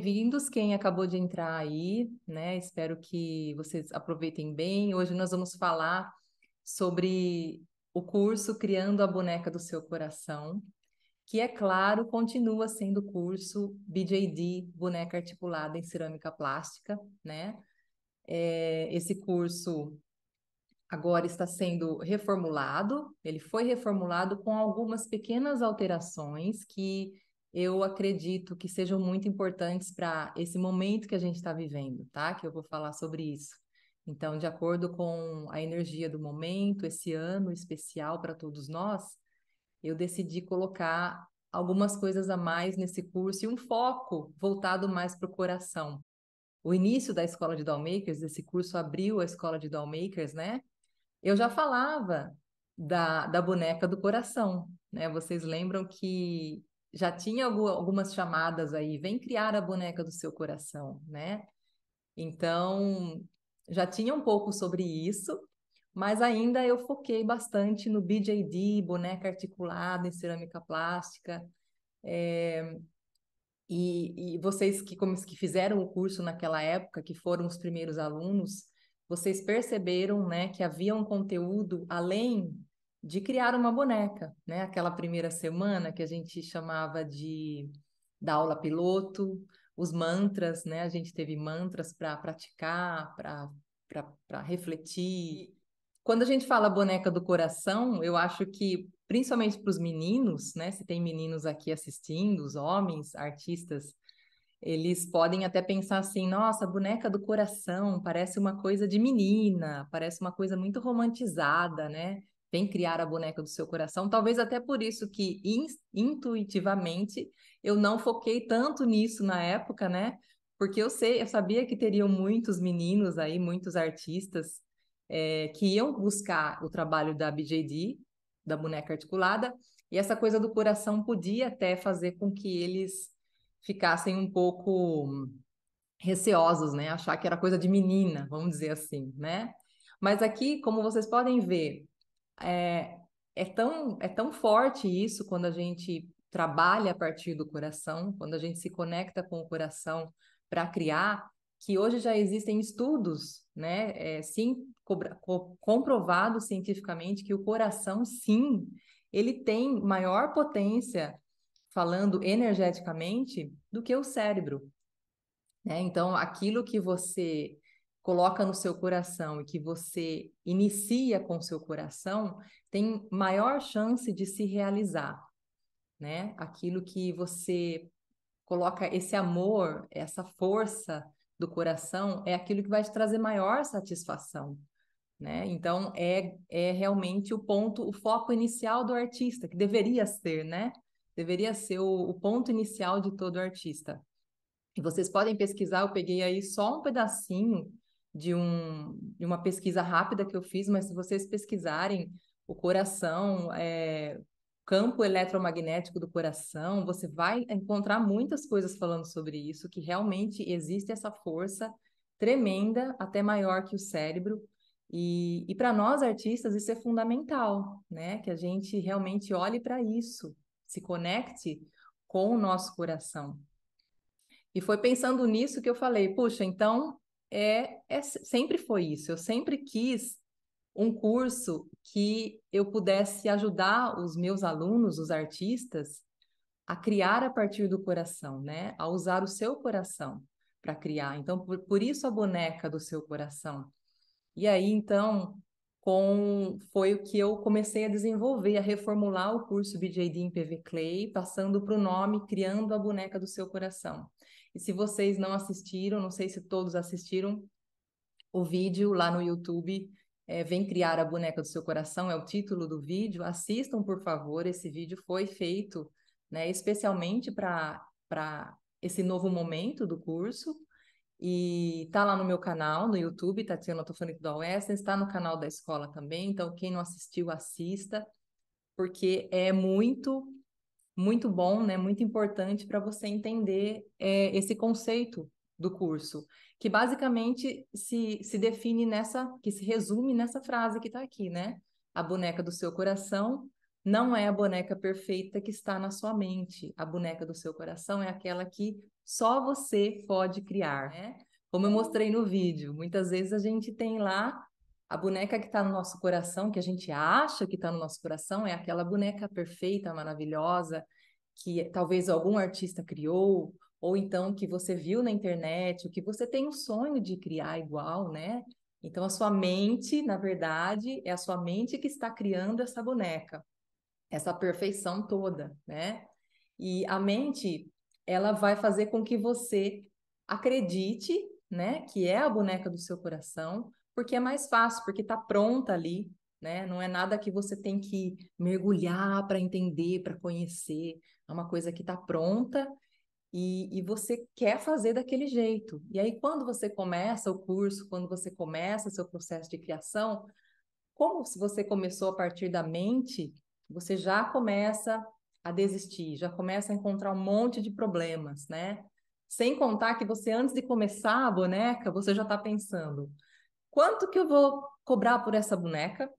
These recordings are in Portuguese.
bem-vindos quem acabou de entrar aí, né? Espero que vocês aproveitem bem. Hoje nós vamos falar sobre o curso Criando a Boneca do Seu Coração, que é claro, continua sendo o curso BJD, Boneca Articulada em Cerâmica Plástica, né? É, esse curso agora está sendo reformulado, ele foi reformulado com algumas pequenas alterações que eu acredito que sejam muito importantes para esse momento que a gente está vivendo, tá? Que eu vou falar sobre isso. Então, de acordo com a energia do momento, esse ano especial para todos nós, eu decidi colocar algumas coisas a mais nesse curso e um foco voltado mais para o coração. O início da escola de Dollmakers, esse curso abriu a escola de Dollmakers, né? Eu já falava da, da boneca do coração, né? Vocês lembram que já tinha algumas chamadas aí, vem criar a boneca do seu coração, né? Então, já tinha um pouco sobre isso, mas ainda eu foquei bastante no BJD, boneca articulada em cerâmica plástica. É... E, e, vocês que, como, que fizeram o curso naquela época, que foram os primeiros alunos, vocês perceberam né, que havia um conteúdo além de criar uma boneca, né? Aquela primeira semana que a gente chamava de da aula piloto, os mantras, né? A gente teve mantras para praticar, para refletir. Quando a gente fala boneca do coração, eu acho que principalmente para os meninos, né? Se tem meninos aqui assistindo, os homens, artistas, eles podem até pensar assim: nossa, boneca do coração parece uma coisa de menina, parece uma coisa muito romantizada, né? Vem criar a boneca do seu coração. Talvez até por isso que in, intuitivamente eu não foquei tanto nisso na época, né? Porque eu sei, eu sabia que teriam muitos meninos aí, muitos artistas é, que iam buscar o trabalho da BJD, da boneca articulada, e essa coisa do coração podia até fazer com que eles ficassem um pouco receosos, né? Achar que era coisa de menina, vamos dizer assim, né? Mas aqui, como vocês podem ver, é, é, tão, é tão forte isso quando a gente trabalha a partir do coração, quando a gente se conecta com o coração para criar, que hoje já existem estudos, né, é, sim, co comprovados cientificamente que o coração, sim, ele tem maior potência, falando energeticamente, do que o cérebro. Né? Então, aquilo que você coloca no seu coração e que você inicia com seu coração, tem maior chance de se realizar, né? Aquilo que você coloca esse amor, essa força do coração é aquilo que vai te trazer maior satisfação, né? Então é é realmente o ponto, o foco inicial do artista, que deveria ser, né? Deveria ser o, o ponto inicial de todo artista. E vocês podem pesquisar, eu peguei aí só um pedacinho de, um, de uma pesquisa rápida que eu fiz, mas se vocês pesquisarem o coração, é, campo eletromagnético do coração, você vai encontrar muitas coisas falando sobre isso, que realmente existe essa força tremenda, até maior que o cérebro. E, e para nós artistas isso é fundamental, né? Que a gente realmente olhe para isso, se conecte com o nosso coração. E foi pensando nisso que eu falei, puxa, então é, é sempre foi isso. Eu sempre quis um curso que eu pudesse ajudar os meus alunos, os artistas, a criar a partir do coração, né? A usar o seu coração para criar. Então, por, por isso a boneca do seu coração. E aí, então, com foi o que eu comecei a desenvolver, a reformular o curso BJD em PV Clay, passando para o nome Criando a Boneca do Seu Coração. E se vocês não assistiram, não sei se todos assistiram o vídeo lá no YouTube, é, Vem Criar a Boneca do Seu Coração, é o título do vídeo. Assistam, por favor, esse vídeo foi feito né, especialmente para esse novo momento do curso. E tá lá no meu canal, no YouTube, Tatiana tá Otofanito da Oeste, está no canal da escola também. Então, quem não assistiu, assista, porque é muito muito bom, né, muito importante para você entender é, esse conceito do curso, que basicamente se, se define nessa, que se resume nessa frase que está aqui, né? A boneca do seu coração não é a boneca perfeita que está na sua mente. A boneca do seu coração é aquela que só você pode criar, né? Como eu mostrei no vídeo, muitas vezes a gente tem lá a boneca que está no nosso coração, que a gente acha que está no nosso coração, é aquela boneca perfeita, maravilhosa, que talvez algum artista criou, ou então que você viu na internet, o que você tem um sonho de criar igual, né? Então a sua mente, na verdade, é a sua mente que está criando essa boneca, essa perfeição toda, né? E a mente, ela vai fazer com que você acredite, né, que é a boneca do seu coração, porque é mais fácil, porque está pronta ali, né? Não é nada que você tem que mergulhar para entender, para conhecer. É uma coisa que está pronta e, e, você quer fazer daquele jeito. E aí, quando você começa o curso, quando você começa seu processo de criação, como se você começou a partir da mente, você já começa a desistir, já começa a encontrar um monte de problemas, né? Sem contar que você, antes de começar a boneca, você já está pensando: quanto que eu vou cobrar por essa boneca?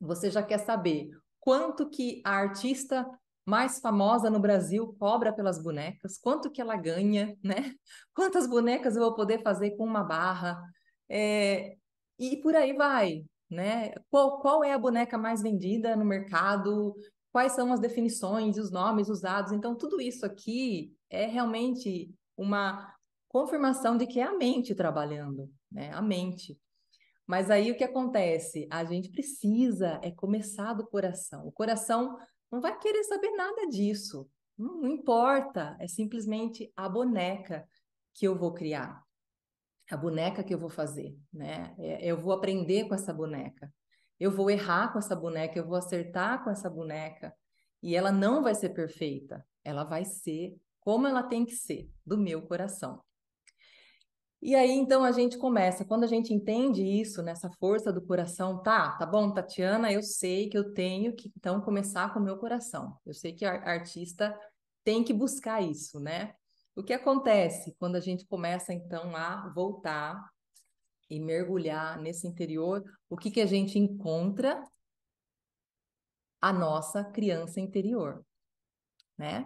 Você já quer saber quanto que a artista mais famosa no Brasil cobra pelas bonecas, quanto que ela ganha, né? Quantas bonecas eu vou poder fazer com uma barra? É... e por aí vai, né? Qual, qual é a boneca mais vendida no mercado? Quais são as definições, os nomes usados? Então, tudo isso aqui é realmente uma confirmação de que é a mente trabalhando, né? A mente. Mas aí o que acontece? A gente precisa é começar do coração. O coração não vai querer saber nada disso. Não, não importa, é simplesmente a boneca que eu vou criar. A boneca que eu vou fazer, né? É, eu vou aprender com essa boneca. Eu vou errar com essa boneca, eu vou acertar com essa boneca. E ela não vai ser perfeita, ela vai ser como ela tem que ser, do meu coração. E aí então a gente começa, quando a gente entende isso, nessa força do coração, tá, tá bom, Tatiana, eu sei que eu tenho que então começar com o meu coração. Eu sei que a artista tem que buscar isso, né? O que acontece quando a gente começa então a voltar e mergulhar nesse interior? O que que a gente encontra? A nossa criança interior, né?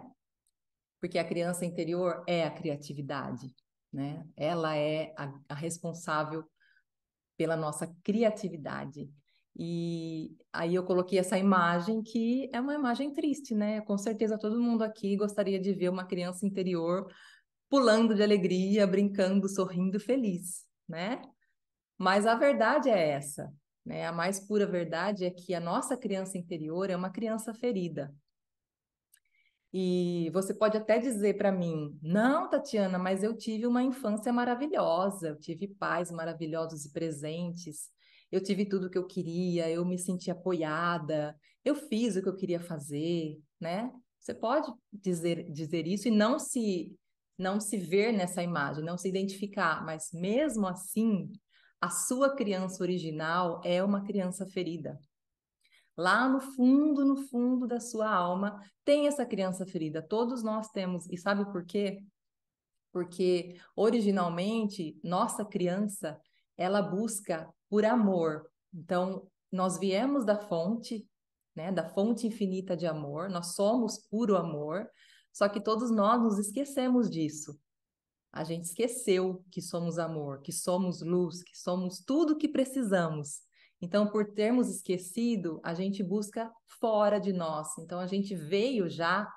Porque a criança interior é a criatividade, né? Ela é a, a responsável pela nossa criatividade. E aí eu coloquei essa imagem que é uma imagem triste, né? Com certeza todo mundo aqui gostaria de ver uma criança interior pulando de alegria, brincando, sorrindo, feliz, né? Mas a verdade é essa, né? A mais pura verdade é que a nossa criança interior é uma criança ferida, e você pode até dizer para mim: não, Tatiana, mas eu tive uma infância maravilhosa, eu tive pais maravilhosos e presentes, eu tive tudo o que eu queria, eu me senti apoiada, eu fiz o que eu queria fazer, né? Você pode dizer, dizer isso e não se não se ver nessa imagem, não se identificar, mas mesmo assim, a sua criança original é uma criança ferida. Lá no fundo, no fundo da sua alma, tem essa criança ferida. Todos nós temos. E sabe por quê? Porque originalmente, nossa criança, ela busca por amor. Então, nós viemos da fonte, né, da fonte infinita de amor, nós somos puro amor, só que todos nós nos esquecemos disso. A gente esqueceu que somos amor, que somos luz, que somos tudo que precisamos. Então, por termos esquecido, a gente busca fora de nós. Então, a gente veio já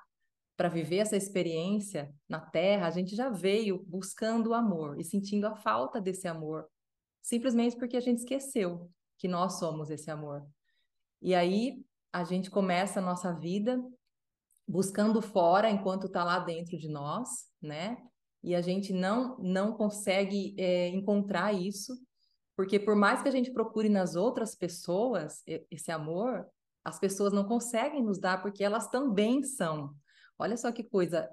para viver essa experiência na Terra, a gente já veio buscando o amor e sentindo a falta desse amor, simplesmente porque a gente esqueceu que nós somos esse amor. E aí a gente começa a nossa vida buscando fora enquanto está lá dentro de nós, né? E a gente não não consegue é, encontrar isso porque por mais que a gente procure nas outras pessoas esse amor, as pessoas não conseguem nos dar porque elas também são. Olha só que coisa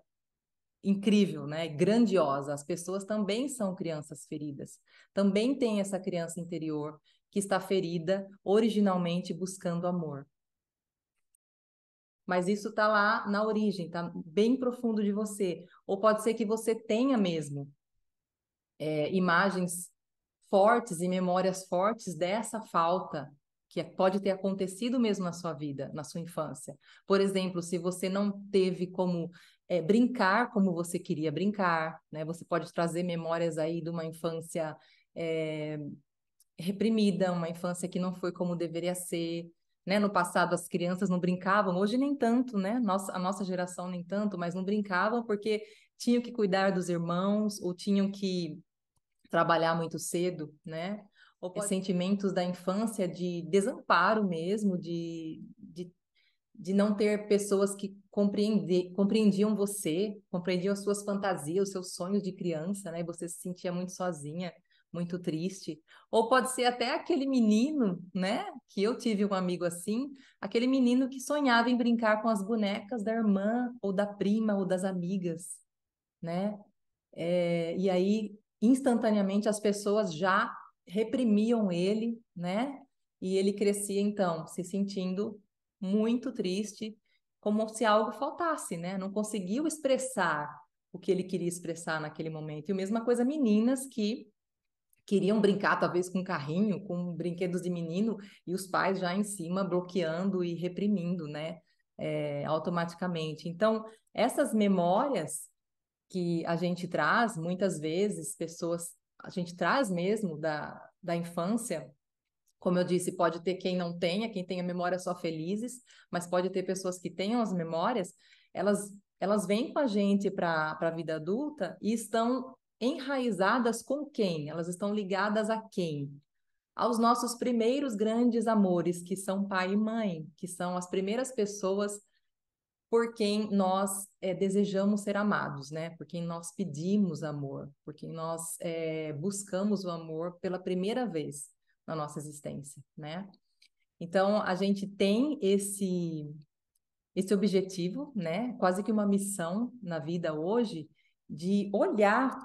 incrível, né? Grandiosa. As pessoas também são crianças feridas. Também tem essa criança interior que está ferida originalmente buscando amor. Mas isso está lá na origem, está bem profundo de você. Ou pode ser que você tenha mesmo é, imagens fortes e memórias fortes dessa falta que é, pode ter acontecido mesmo na sua vida, na sua infância. Por exemplo, se você não teve como é, brincar como você queria brincar, né? Você pode trazer memórias aí de uma infância é, reprimida, uma infância que não foi como deveria ser. Né? No passado as crianças não brincavam, hoje nem tanto, né? Nossa, a nossa geração nem tanto, mas não brincavam porque tinham que cuidar dos irmãos ou tinham que trabalhar muito cedo, né? Ou pode... sentimentos da infância de desamparo mesmo, de, de, de não ter pessoas que compreende, compreendiam você, compreendiam as suas fantasias, os seus sonhos de criança, né? Você se sentia muito sozinha, muito triste. Ou pode ser até aquele menino, né? Que eu tive um amigo assim, aquele menino que sonhava em brincar com as bonecas da irmã, ou da prima, ou das amigas, né? É, e aí instantaneamente as pessoas já reprimiam ele, né? E ele crescia então se sentindo muito triste, como se algo faltasse, né? Não conseguiu expressar o que ele queria expressar naquele momento. E a mesma coisa meninas que queriam brincar talvez com carrinho, com brinquedos de menino e os pais já em cima bloqueando e reprimindo, né? É, automaticamente. Então essas memórias que a gente traz, muitas vezes, pessoas, a gente traz mesmo da, da infância. Como eu disse, pode ter quem não tenha, quem tenha memória só felizes, mas pode ter pessoas que tenham as memórias, elas, elas vêm com a gente para a vida adulta e estão enraizadas com quem? Elas estão ligadas a quem? Aos nossos primeiros grandes amores, que são pai e mãe, que são as primeiras pessoas por quem nós é, desejamos ser amados, né? Por quem nós pedimos amor, por quem nós é, buscamos o amor pela primeira vez na nossa existência, né? Então a gente tem esse esse objetivo, né? Quase que uma missão na vida hoje de olhar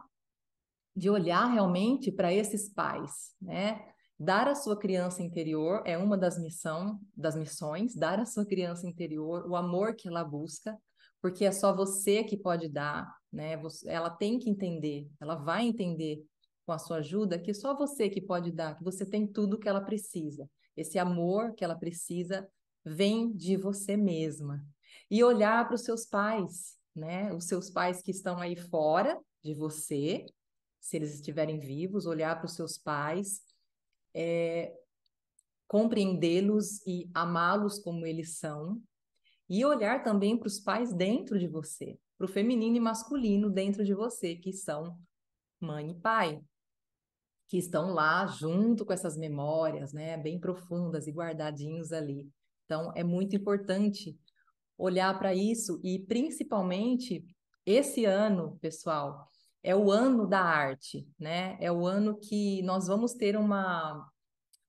de olhar realmente para esses pais, né? Dar à sua criança interior é uma das missão, das missões, dar à sua criança interior o amor que ela busca, porque é só você que pode dar, né? Ela tem que entender, ela vai entender com a sua ajuda que é só você que pode dar, que você tem tudo que ela precisa. Esse amor que ela precisa vem de você mesma. E olhar para os seus pais, né? Os seus pais que estão aí fora de você, se eles estiverem vivos, olhar para os seus pais é, compreendê-los e amá-los como eles são, e olhar também para os pais dentro de você, para o feminino e masculino dentro de você, que são mãe e pai, que estão lá junto com essas memórias, né, bem profundas e guardadinhos ali. Então, é muito importante olhar para isso e, principalmente, esse ano, pessoal, é o ano da arte, né? É o ano que nós vamos ter uma,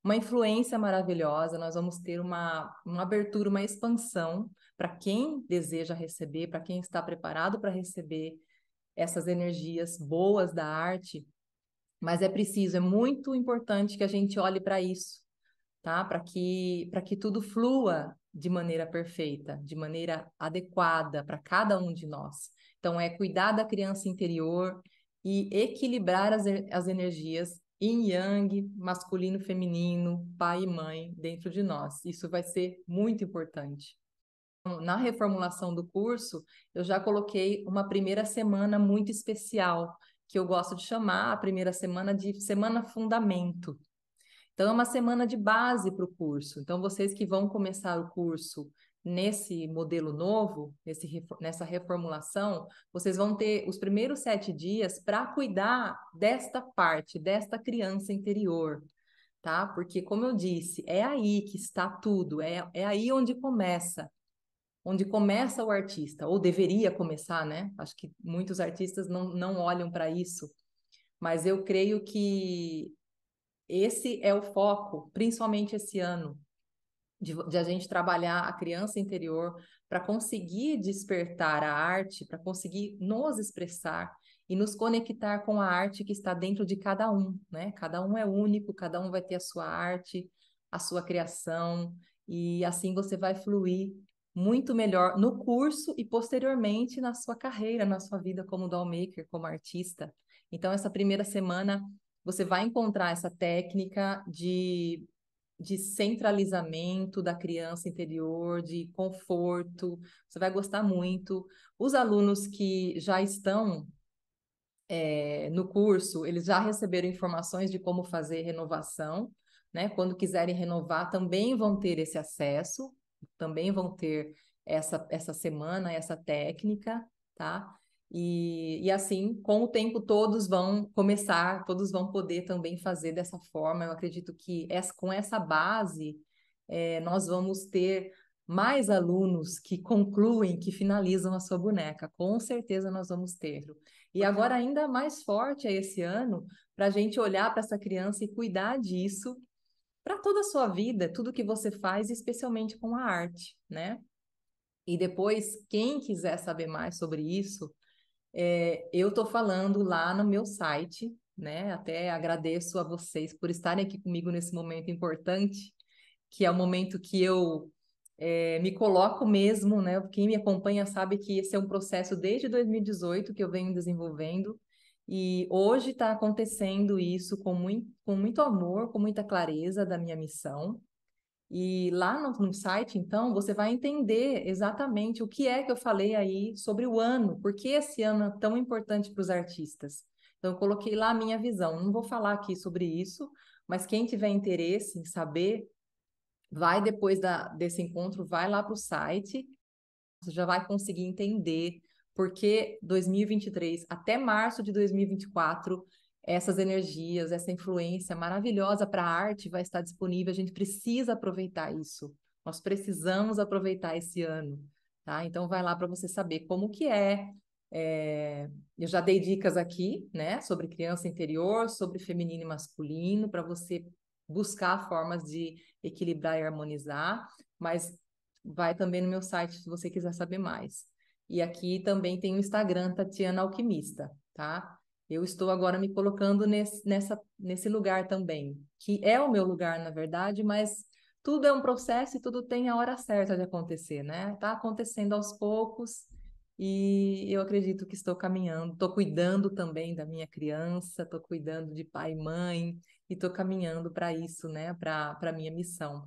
uma influência maravilhosa, nós vamos ter uma, uma abertura, uma expansão para quem deseja receber, para quem está preparado para receber essas energias boas da arte. Mas é preciso, é muito importante que a gente olhe para isso, tá? Para que para que tudo flua de maneira perfeita, de maneira adequada para cada um de nós. Então, é cuidar da criança interior e equilibrar as, as energias yin yang, masculino, feminino, pai e mãe dentro de nós. Isso vai ser muito importante. Então, na reformulação do curso, eu já coloquei uma primeira semana muito especial, que eu gosto de chamar a primeira semana de semana fundamento. Então, é uma semana de base para o curso. Então, vocês que vão começar o curso nesse modelo novo, nesse, nessa reformulação, vocês vão ter os primeiros sete dias para cuidar desta parte, desta criança interior, tá? Porque, como eu disse, é aí que está tudo, é, é aí onde começa. Onde começa o artista, ou deveria começar, né? Acho que muitos artistas não, não olham para isso, mas eu creio que esse é o foco, principalmente esse ano, de, de, a gente trabalhar a criança interior para conseguir despertar a arte, para conseguir nos expressar e nos conectar com a arte que está dentro de cada um, né? Cada um é único, cada um vai ter a sua arte, a sua criação e assim você vai fluir muito melhor no curso e posteriormente na sua carreira, na sua vida como dollmaker, como artista. Então essa primeira semana você vai encontrar essa técnica de de centralizamento da criança interior, de conforto. Você vai gostar muito. Os alunos que já estão é, no curso, eles já receberam informações de como fazer renovação. Né? Quando quiserem renovar, também vão ter esse acesso, também vão ter essa, essa semana, essa técnica, tá? E, e assim, com o tempo, todos vão começar, todos vão poder também fazer dessa forma. Eu acredito que essa, com essa base, é, nós vamos ter mais alunos que concluem, que finalizam a sua boneca. Com certeza nós vamos ter. E agora ainda mais forte é esse ano para a gente olhar para essa criança e cuidar disso para toda a sua vida, tudo que você faz, especialmente com a arte, né? E depois, quem quiser saber mais sobre isso, é, eu estou falando lá no meu site, né? Até agradeço a vocês por estarem aqui comigo nesse momento importante, que é o momento que eu é, me coloco mesmo, né? Quem me acompanha sabe que esse é um processo desde 2018 que eu venho desenvolvendo. E hoje está acontecendo isso com muito, com muito amor, com muita clareza da minha missão. E lá no, no, site, então, você vai entender exatamente o que é que eu falei aí sobre o ano, por que esse ano é tão importante para os artistas. Então, eu coloquei lá a minha visão. Não vou falar aqui sobre isso, mas quem tiver interesse em saber, vai depois da, desse encontro, vai lá para o site, você já vai conseguir entender porque 2023 até março de 2024 essas energias, essa influência maravilhosa para a arte vai estar disponível. A gente precisa aproveitar isso. Nós precisamos aproveitar esse ano, tá? Então vai lá para você saber como que é. é. Eu já dei dicas aqui, né, sobre criança interior, sobre feminino e masculino, para você buscar formas de equilibrar e harmonizar. Mas vai também no meu site se você quiser saber mais. E aqui também tem o Instagram Tatiana Alquimista, tá? eu estou agora me colocando nesse, nessa, nesse lugar também, que é o meu lugar, na verdade, mas tudo é um processo e tudo tem a hora certa de acontecer, né? Tá acontecendo aos poucos e eu acredito que estou caminhando, estou cuidando também da minha criança, estou cuidando de pai e mãe e estou caminhando para isso, né? Para a minha missão.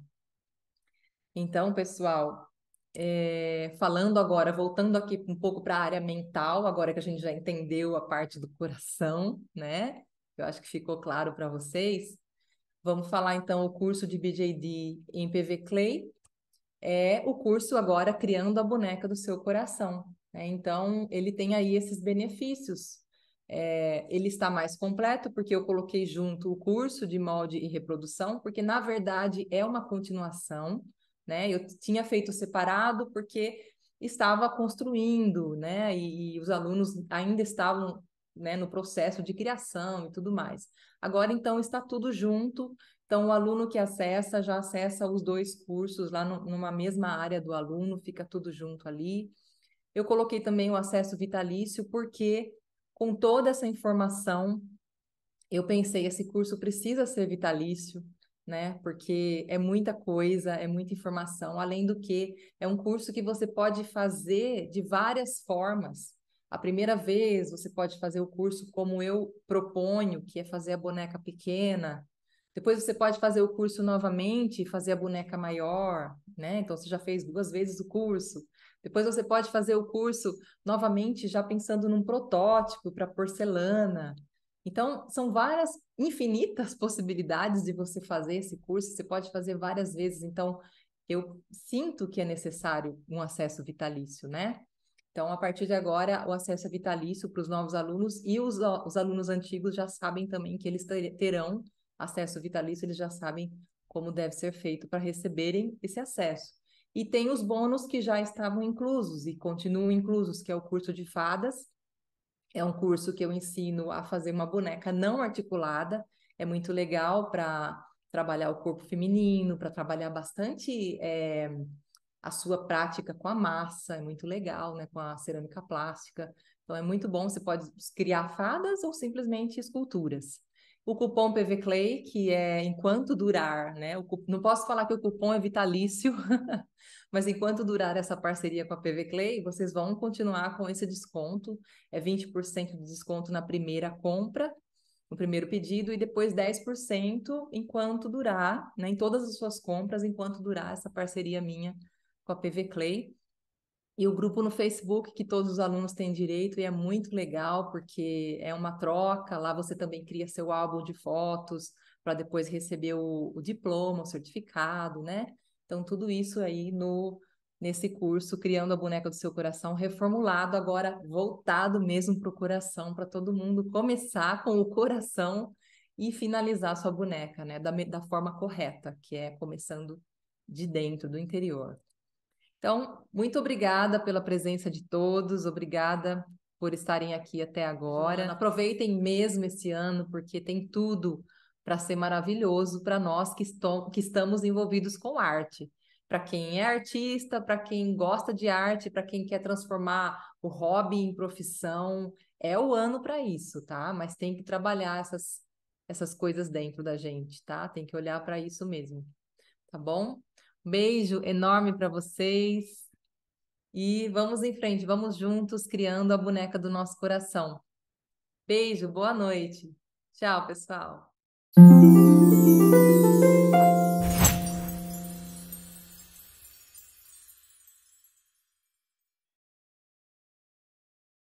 Então, pessoal, é, falando agora, voltando aqui um pouco para a área mental, agora que a gente já entendeu a parte do coração, né? Eu acho que ficou claro para vocês. Vamos falar então o curso de BJD em PV Clay. É o curso agora criando a boneca do seu coração. Né? Então, ele tem aí esses benefícios. É, ele está mais completo porque eu coloquei junto o curso de molde e reprodução, porque na verdade é uma continuação né? Eu tinha feito separado porque estava construindo, né? E, e os alunos ainda estavam né, no processo de criação e tudo mais. Agora, então, está tudo junto. Então, o aluno que acessa já acessa os dois cursos lá no, numa mesma área do aluno, fica tudo junto ali. Eu coloquei também o acesso vitalício, porque com toda essa informação, eu pensei: esse curso precisa ser vitalício, né? Porque é muita coisa, é muita informação, além do que é um curso que você pode fazer de várias formas. A primeira vez você pode fazer o curso como eu proponho, que é fazer a boneca pequena. Depois você pode fazer o curso novamente e fazer a boneca maior, né? Então você já fez duas vezes o curso. Depois você pode fazer o curso novamente já pensando num protótipo para porcelana. Então, são várias, infinitas possibilidades de você fazer esse curso, você pode fazer várias vezes. Então, eu sinto que é necessário um acesso vitalício, né? Então, a partir de agora, o acesso é vitalício para os novos alunos e os, os alunos antigos já sabem também que eles terão acesso vitalício, eles já sabem como deve ser feito para receberem esse acesso. E tem os bônus que já estavam inclusos e continuam inclusos, que é o curso de fadas é um curso que eu ensino a fazer uma boneca não articulada. É muito legal para trabalhar o corpo feminino, para trabalhar bastante é, a sua prática com a massa. É muito legal, né? Com a cerâmica plástica. Então é muito bom. Você pode criar fadas ou simplesmente esculturas o cupom PVClay, que é enquanto durar, né? O, não posso falar que o cupom é vitalício, mas enquanto durar essa parceria com a PVClay, vocês vão continuar com esse desconto. É 20% de desconto na primeira compra, no primeiro pedido, e depois 10% enquanto durar, né? Em todas as suas compras, enquanto durar essa parceria minha com a PVClay. E o grupo no Facebook, que todos os alunos têm direito, e é muito legal, porque é uma troca. Lá você também cria seu álbum de fotos para depois receber o, o, diploma, o certificado, né? Então, tudo isso aí no nesse curso, Criando a Boneca do Seu Coração, reformulado, agora voltado mesmo para o coração, para todo mundo começar com o coração e finalizar sua boneca, né? Da, da forma correta, que é começando de dentro, do interior. Então, muito obrigada pela presença de todos, obrigada por estarem aqui até agora. Aproveitem mesmo esse ano, porque tem tudo para ser maravilhoso para nós que, estou, que estamos envolvidos com arte. Para quem é artista, para quem gosta de arte, para quem quer transformar o hobby em profissão, é o ano para isso, tá? Mas tem que trabalhar essas, essas coisas dentro da gente, tá? Tem que olhar para isso mesmo, tá bom? Beijo enorme para vocês. E vamos em frente, vamos juntos criando a boneca do nosso coração. Beijo, boa noite. Tchau, pessoal.